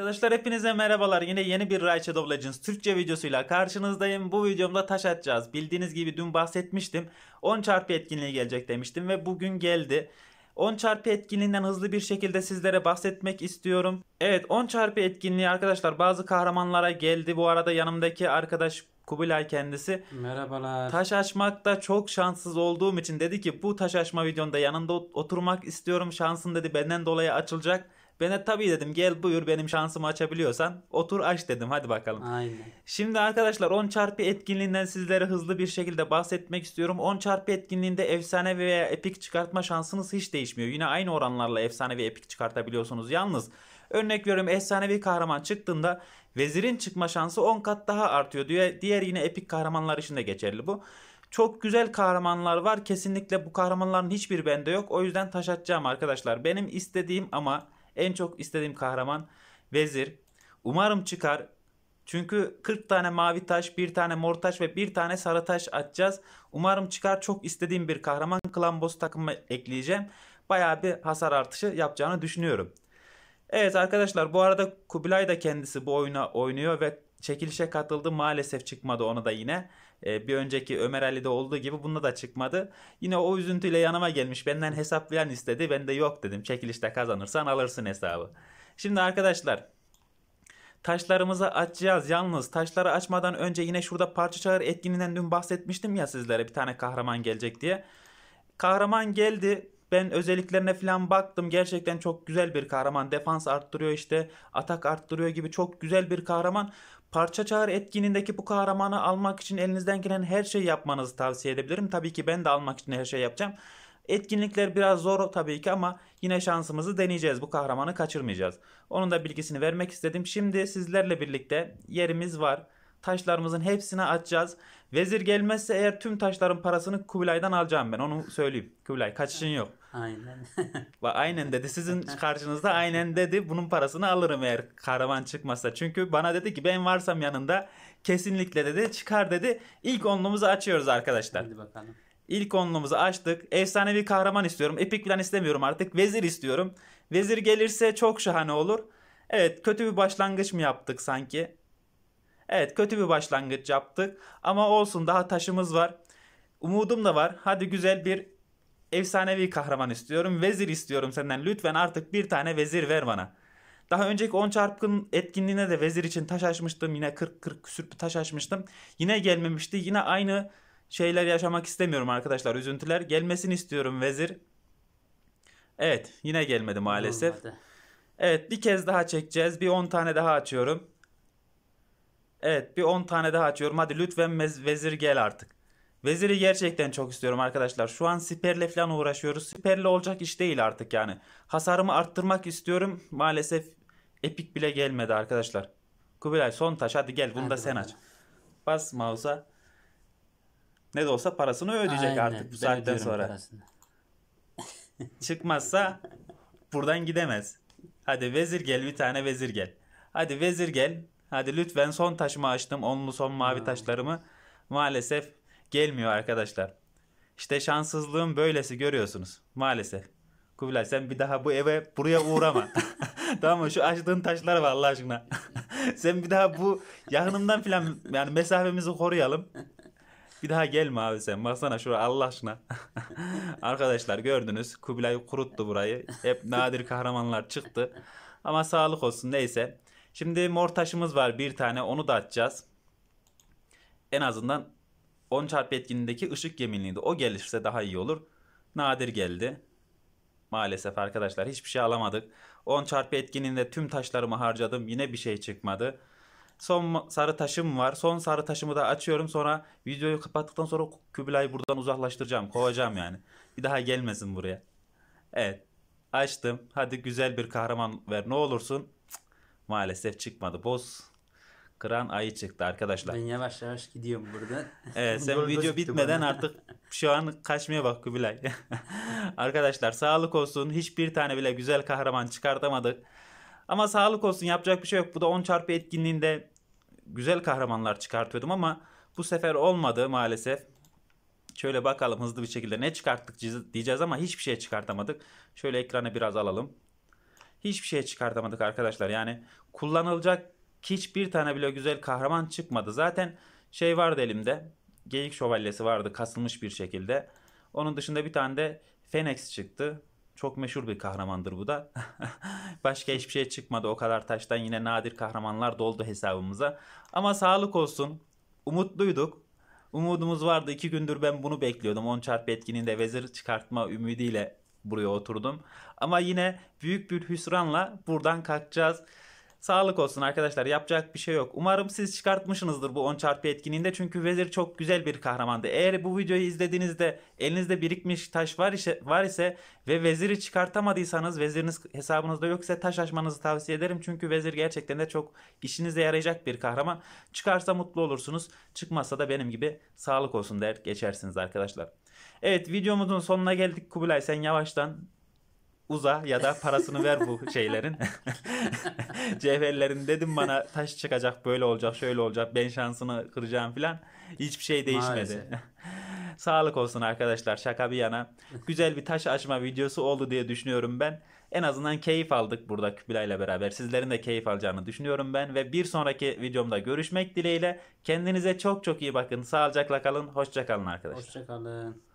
arkadaşlar hepinize merhabalar. Yine yeni bir Ray Shadow Legends Türkçe videosuyla karşınızdayım. Bu videomda taş atacağız. Bildiğiniz gibi dün bahsetmiştim. 10 çarpı etkinliği gelecek demiştim ve bugün geldi. 10 çarpı etkinliğinden hızlı bir şekilde sizlere bahsetmek istiyorum. Evet 10 çarpı etkinliği arkadaşlar bazı kahramanlara geldi. Bu arada yanımdaki arkadaş Kubilay kendisi. Merhabalar. Taş açmakta çok şanssız olduğum için dedi ki bu taş açma videonda yanında oturmak istiyorum. Şansın dedi benden dolayı açılacak. Ben de tabii dedim gel buyur benim şansımı açabiliyorsan otur aç dedim hadi bakalım. Aynen. Şimdi arkadaşlar 10 çarpı etkinliğinden sizlere hızlı bir şekilde bahsetmek istiyorum. 10 çarpı etkinliğinde efsane veya epik çıkartma şansınız hiç değişmiyor. Yine aynı oranlarla efsane ve epik çıkartabiliyorsunuz. Yalnız örnek veriyorum efsane bir kahraman çıktığında vezirin çıkma şansı 10 kat daha artıyor diye diğer yine epik kahramanlar için de geçerli bu. Çok güzel kahramanlar var. Kesinlikle bu kahramanların hiçbir bende yok. O yüzden taş atacağım arkadaşlar. Benim istediğim ama en çok istediğim kahraman Vezir. Umarım çıkar. Çünkü 40 tane mavi taş, bir tane mor taş ve bir tane sarı taş atacağız. Umarım çıkar. Çok istediğim bir kahraman klan boss takımı ekleyeceğim. Bayağı bir hasar artışı yapacağını düşünüyorum. Evet arkadaşlar bu arada Kubilay da kendisi bu oyuna oynuyor ve çekilişe katıldı. Maalesef çıkmadı ona da yine. Ee, bir önceki Ömer Ali'de olduğu gibi bunda da çıkmadı. Yine o üzüntüyle yanıma gelmiş. Benden hesaplayan istedi. Ben de yok dedim. Çekilişte kazanırsan alırsın hesabı. Şimdi arkadaşlar Taşlarımızı açacağız yalnız. Taşları açmadan önce yine şurada parça çağır etkinliğinden dün bahsetmiştim ya sizlere bir tane kahraman gelecek diye. Kahraman geldi. Ben özelliklerine falan baktım. Gerçekten çok güzel bir kahraman. Defans arttırıyor işte. Atak arttırıyor gibi çok güzel bir kahraman. Parça çağır etkinindeki bu kahramanı almak için elinizden gelen her şeyi yapmanızı tavsiye edebilirim. Tabii ki ben de almak için her şeyi yapacağım. Etkinlikler biraz zor tabii ki ama yine şansımızı deneyeceğiz. Bu kahramanı kaçırmayacağız. Onun da bilgisini vermek istedim. Şimdi sizlerle birlikte yerimiz var. Taşlarımızın hepsini açacağız. Vezir gelmezse eğer tüm taşların parasını Kubilay'dan alacağım ben. Onu söyleyeyim. Kubilay kaçışın yok. Aynen. aynen dedi. Sizin karşınızda şey aynen dedi. Bunun parasını alırım eğer karavan çıkmasa. Çünkü bana dedi ki ben varsam yanında kesinlikle dedi çıkar dedi. İlk onluğumuzu açıyoruz arkadaşlar. Hadi bakalım. İlk onluğumuzu açtık. Efsane bir kahraman istiyorum. Epik plan istemiyorum artık. Vezir istiyorum. Vezir gelirse çok şahane olur. Evet kötü bir başlangıç mı yaptık sanki? Evet kötü bir başlangıç yaptık. Ama olsun daha taşımız var. Umudum da var. Hadi güzel bir Efsanevi kahraman istiyorum. Vezir istiyorum senden. Lütfen artık bir tane vezir ver bana. Daha önceki 10 çarpkın etkinliğine de vezir için taş açmıştım. Yine 40-40 küsür bir taş açmıştım. Yine gelmemişti. Yine aynı şeyler yaşamak istemiyorum arkadaşlar. Üzüntüler. Gelmesini istiyorum vezir. Evet yine gelmedi maalesef. Olmadı. Evet bir kez daha çekeceğiz. Bir 10 tane daha açıyorum. Evet bir 10 tane daha açıyorum. Hadi lütfen vezir gel artık. Veziri gerçekten çok istiyorum arkadaşlar. Şu an siperle falan uğraşıyoruz. Siperle olacak iş değil artık yani. Hasarımı arttırmak istiyorum. Maalesef epik bile gelmedi arkadaşlar. Kubilay son taş hadi gel bunu hadi da sen bakalım. aç. Bas mouse'a. Ne de olsa parasını ödeyecek Aynen, artık bu saatten sonra. Çıkmazsa buradan gidemez. Hadi vezir gel bir tane vezir gel. Hadi vezir gel. Hadi lütfen son taşımı açtım. Onlu son mavi taşlarımı. Maalesef Gelmiyor arkadaşlar. İşte şanssızlığın böylesi görüyorsunuz maalesef. Kubilay sen bir daha bu eve buraya uğrama. tamam mı? Şu açtığın taşlar var Allah aşkına. sen bir daha bu yakınımdan filan yani mesafemizi koruyalım. Bir daha gelme abi sen. Baksana şuraya Allah aşkına. Arkadaşlar gördünüz. Kubilay kuruttu burayı. Hep nadir kahramanlar çıktı. Ama sağlık olsun neyse. Şimdi mor taşımız var bir tane. Onu da atacağız. En azından 10 çarpı etkinliğindeki ışık yeminliydi. O gelirse daha iyi olur. Nadir geldi. Maalesef arkadaşlar hiçbir şey alamadık. 10 çarpı etkinliğinde tüm taşlarımı harcadım. Yine bir şey çıkmadı. Son sarı taşım var. Son sarı taşımı da açıyorum. Sonra videoyu kapattıktan sonra Kübilay'ı buradan uzaklaştıracağım. Kovacağım yani. Bir daha gelmesin buraya. Evet. Açtım. Hadi güzel bir kahraman ver ne olursun. Maalesef çıkmadı. Boz kıran ayı çıktı arkadaşlar. Ben yavaş yavaş gidiyorum buradan. evet sen video bitmeden bana. artık şu an kaçmaya bak Kubilay. arkadaşlar sağlık olsun. Hiçbir tane bile güzel kahraman çıkartamadık. Ama sağlık olsun yapacak bir şey yok. Bu da 10 çarpı etkinliğinde güzel kahramanlar çıkartıyordum ama bu sefer olmadı maalesef. Şöyle bakalım hızlı bir şekilde ne çıkarttık diyeceğiz ama hiçbir şey çıkartamadık. Şöyle ekranı biraz alalım. Hiçbir şey çıkartamadık arkadaşlar. Yani kullanılacak Hiçbir tane bile güzel kahraman çıkmadı. Zaten şey vardı elimde. Geyik şövalyesi vardı kasılmış bir şekilde. Onun dışında bir tane de Fenex çıktı. Çok meşhur bir kahramandır bu da. Başka hiçbir şey çıkmadı. O kadar taştan yine nadir kahramanlar doldu hesabımıza. Ama sağlık olsun. Umutluyduk. Umudumuz vardı. İki gündür ben bunu bekliyordum. 10 çarp etkinin de vezir çıkartma ümidiyle buraya oturdum. Ama yine büyük bir hüsranla buradan kalkacağız. Sağlık olsun arkadaşlar yapacak bir şey yok. Umarım siz çıkartmışsınızdır bu 10 çarpı etkinliğinde çünkü Vezir çok güzel bir kahramandı. Eğer bu videoyu izlediğinizde elinizde birikmiş taş var ise, var ise ve Vezir'i çıkartamadıysanız Vezir'iniz hesabınızda yoksa taş açmanızı tavsiye ederim. Çünkü Vezir gerçekten de çok işinize yarayacak bir kahraman. Çıkarsa mutlu olursunuz. Çıkmazsa da benim gibi sağlık olsun der geçersiniz arkadaşlar. Evet videomuzun sonuna geldik Kubilay sen yavaştan uza ya da parasını ver bu şeylerin. Cevherlerin dedim bana taş çıkacak böyle olacak şöyle olacak ben şansını kıracağım filan. Hiçbir şey değişmedi. Sağlık olsun arkadaşlar şaka bir yana. Güzel bir taş açma videosu oldu diye düşünüyorum ben. En azından keyif aldık burada Kübra ile beraber. Sizlerin de keyif alacağını düşünüyorum ben. Ve bir sonraki videomda görüşmek dileğiyle. Kendinize çok çok iyi bakın. Sağlıcakla kalın. Hoşçakalın arkadaşlar. Hoşçakalın.